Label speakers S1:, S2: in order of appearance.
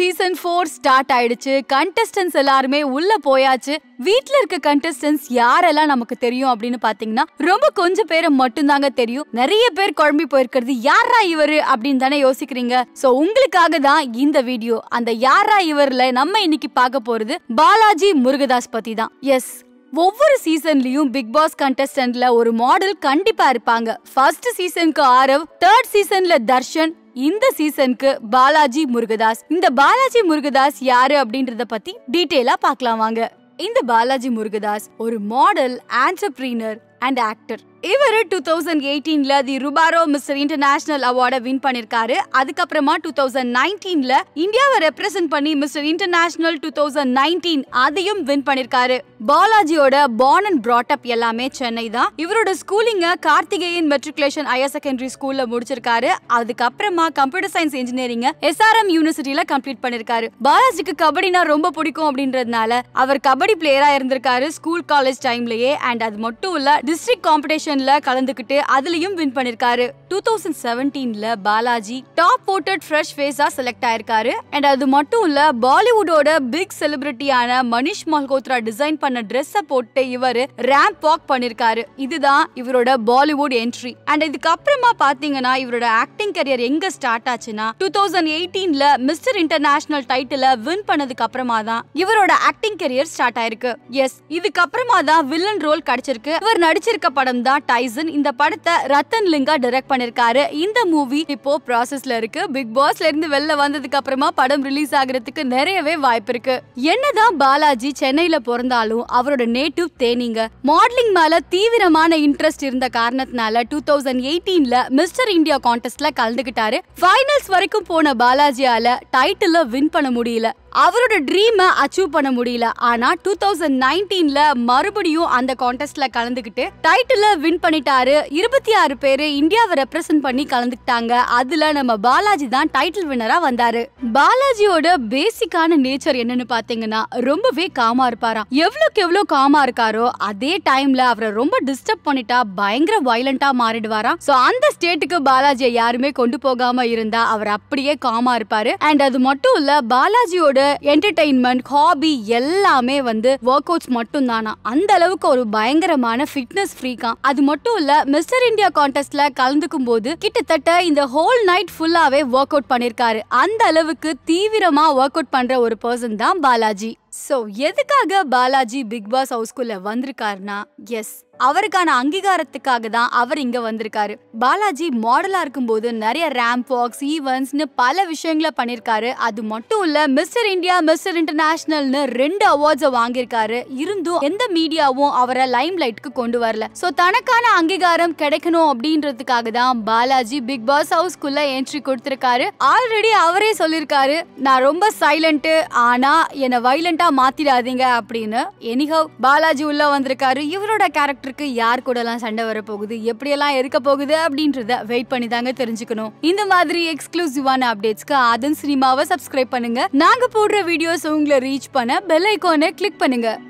S1: season four start ஆயிடுச்சு contestants எல்லாருமே உள்ள போயாச்சு வீட்ல இருக்க கண்டஸ்டன்ஸ் யாரெல்லாம் நமக்கு தெரியும் அப்படின்னு பாத்தீங்கன்னா ரொம்ப கொஞ்சம் மட்டும் தாங்க தெரியும் நிறைய பேர் குழம்பி போயிருக்கிறது யாரா இவரு அப்படின்னு தானே யோசிக்கிறீங்க சோ உங்களுக்காக தான் இந்த வீடியோ அந்த யாரா இவர்ல நம்ம இன்னைக்கு பார்க்க போறது பாலாஜி முருகதாஸ் பத்தி தான் எஸ் ஒவ்வொரு சீசன்லயும் பிக் பாஸ் கண்டஸ்டன்ட்ல ஒரு மாடல் கண்டிப்பா இருப்பாங்க ஃபர்ஸ்ட் சீசனுக்கு ஆரவ் தேர்ட் சீசன்ல தர்ஷன் இந்த சீசனுக்கு பாலாஜி முருகதாஸ் இந்த பாலாஜி முருகதாஸ் யாரு அப்படின்றத பத்தி டீட்டெயிலா பாக்கலாம் வாங்க இந்த பாலாஜி முருகதாஸ் ஒரு மாடல் ஆண்டர்பிரீனர் அண்ட் ஆக்டர் இவர் டூ தௌசண்ட் எயிட்டீன்ல தி ருபாரோ மிஸ்டர் இன்டர்நேஷனல் அவார்டை வின் பண்ணிருக்காரு அதுக்கப்புறமா டூ தௌசண்ட் நைன்டீன்ல இந்தியாவை ரெப்ரசென்ட் பண்ணி mister international two thousand nineteen அதையும் வின் பண்ணிருக்காரு பாலாஜியோட பார்ன் அண்ட் அப் எல்லாமே சென்னை தான் இவரோட ஸ்கூலிங்க கார்த்திகேயன் மெட்ரிகுலேஷன் ஹையர் செகண்டரி ஸ்கூல்ல முடிச்சிருக்காரு அதுக்கப்புறமா கம்ப்யூட்டர் சயின்ஸ் இன்ஜினியரிங் எஸ்ஆர்எம் யூனிவர்சிட்டியில கம்ப்ளீட் பண்ணிருக்காரு பாலாஜிக்கு கபடினா ரொம்ப பிடிக்கும் அப்படின்றதுனால அவர் கபடி பிளேயரா இருந்திருக்காரு ஸ்கூல் காலேஜ் டைம்லயே அண்ட் அது மட்டும் இல்ல டிஸ்ட்ரிக்ட் காம்படிஷன்ல கலந்துக்கிட்டு அதுலயும் வின் பண்ணிருக்காரு டூ தௌசண்ட் செவன்டீன்ல பாலாஜி டாப் போட்டட் ஃப்ரெஷ் ஃபேஸா செலக்ட் ஆயிருக்காரு அண்ட் அது மட்டும் இல்ல பாலிவுடோட பிக் செலிபிரிட்டியான மனிஷ் மல்கோத்ரா டிசைன் பண்ண ட்ரெஸ்ஸை போட்டு இவர் ரேம்ப் வாக் பண்ணிருக்காரு இதுதான் இவரோட பாலிவுட் என்ட்ரி அண்ட் இதுக்கப்புறமா பாத்தீங்கன்னா இவரோட ஆக்டிங் கரியர் எங்க ஸ்டார்ட் ஆச்சுன்னா டூ தௌசண்ட் எயிட்டீன்ல மிஸ்டர் இன்டர்நேஷனல் டைட்டில வின் பண்ணதுக்கு அப்புறமா தான் இவரோட ஆக்டிங் கரியர் ஸ்டார்ட் ஆயிருக்கு எஸ் இதுக்கப்புறமா தான் வில்லன் ரோல் கிடைச்சிருக்கு இவர் நடி நடிச்சிருக்க படம் தான் டைசன் இந்த படத்தை ரத்தன் லிங்கா டைரக்ட் பண்ணிருக்காரு இந்த மூவி இப்போ ப்ராசஸ்ல இருக்கு பிக் பாஸ்ல இருந்து வெளில வந்ததுக்கு அப்புறமா படம் ரிலீஸ் ஆகுறதுக்கு நிறையவே வாய்ப்பு இருக்கு என்னதான் பாலாஜி சென்னையில பிறந்தாலும் அவரோட நேட்டிவ் தேனிங்க மாடலிங் மேல தீவிரமான இன்ட்ரெஸ்ட் இருந்த காரணத்தினால டூ தௌசண்ட் எயிட்டீன்ல மிஸ்டர் இந்தியா கான்டெஸ்ட்ல கலந்துகிட்டாரு ஃபைனல்ஸ் வரைக்கும் போன பாலாஜியால டைட்டில வின் பண்ண முடியல அவரோட ட்ரீமை அச்சீவ் பண்ண முடியல ஆனா டூ தௌசண்ட் நைன்டீன்ல மறுபடியும் அந்த கான்டெஸ்ட்ல கலந்துகிட்டு டைட்டில வின் பண்ணிட்டாரு இருபத்தி ஆறு பேரு இந்தியாவை ரெப்ரசென்ட் பண்ணி கலந்துக்கிட்டாங்க அதுல நம்ம பாலாஜி தான் டைட்டில் வின்னரா வந்தாரு பாலாஜியோட பேசிக்கான நேச்சர் என்னன்னு பாத்தீங்கன்னா ரொம்பவே காமா இருப்பாராம் எவ்வளவுக்கு எவ்வளவு காமா இருக்காரோ அதே டைம்ல அவரை ரொம்ப டிஸ்டர்ப் பண்ணிட்டா பயங்கர வயலண்டா மாறிடுவாராம் சோ அந்த ஸ்டேட்டுக்கு பாலாஜியை யாருமே கொண்டு போகாம இருந்தா அவர் அப்படியே காமா இருப்பாரு அண்ட் அது மட்டும் இல்ல பாலாஜியோட என்டர்டைன்மெண்ட் ஹாபி எல்லாமே வந்து ஒர்க் அவுட்ஸ் மட்டும் தானா அந்த அளவுக்கு ஒரு பயங்கரமான ஃபிட்னஸ் பிட்னஸ் ஃப்ரீக்கா அது மட்டும் இல்ல மிஸ்டர் இந்தியா கான்டெஸ்ட்ல கலந்துக்கும் போது கிட்டத்தட்ட இந்த ஹோல் நைட் ஃபுல்லாவே ஒர்க் அவுட் பண்ணிருக்காரு அந்த அளவுக்கு தீவிரமா ஒர்க் அவுட் பண்ற ஒரு பர்சன் தான் பாலாஜி ஸோ எதுக்காக பாலாஜி பிக் பாஸ் ஹவுஸ்குள்ள வந்திருக்காருனா எஸ் அவருக்கான அங்கீகாரத்துக்காக தான் அவர் இங்க வந்திருக்காரு பாலாஜி மாடலா இருக்கும்போது நிறைய ரேம்ப் வாக்ஸ் ஈவெண்ட்ஸ்னு பல விஷயங்களை பண்ணிருக்காரு அது மட்டும் இல்ல மிஸ்டர் இந்தியா மிஸ்டர் இன்டர்நேஷனல்னு ரெண்டு அவார்ட்ஸை வாங்கியிருக்காரு இருந்தும் எந்த மீடியாவும் அவரை லைம் லைட்டுக்கு கொண்டு வரல ஸோ தனக்கான அங்கீகாரம் கிடைக்கணும் அப்படின்றதுக்காக தான் பாலாஜி பிக் பாஸ் ஹவுஸ்க்குள்ள என்ட்ரி கொடுத்திருக்காரு ஆல்ரெடி அவரே சொல்லியிருக்காரு நான் ரொம்ப சைலண்ட் ஆனா என்னை வைலண்ட் டிஃப்ரெண்ட்டாக மாற்றிடாதீங்க அப்படின்னு எனிஹவ் பாலாஜி உள்ளே வந்திருக்காரு இவரோட கேரக்டருக்கு யார் எல்லாம் சண்டை வர போகுது எப்படியெல்லாம் இருக்க போகுது அப்படின்றத வெயிட் பண்ணி தாங்க தெரிஞ்சுக்கணும் இந்த மாதிரி எக்ஸ்க்ளூசிவான அப்டேட்ஸ்க்கு அதன் சினிமாவை சப்ஸ்கிரைப் பண்ணுங்க நாங்கள் போடுற வீடியோஸ் உங்களை ரீச் பண்ண பெல் ஐக்கானை கிளிக் பண்ணுங்க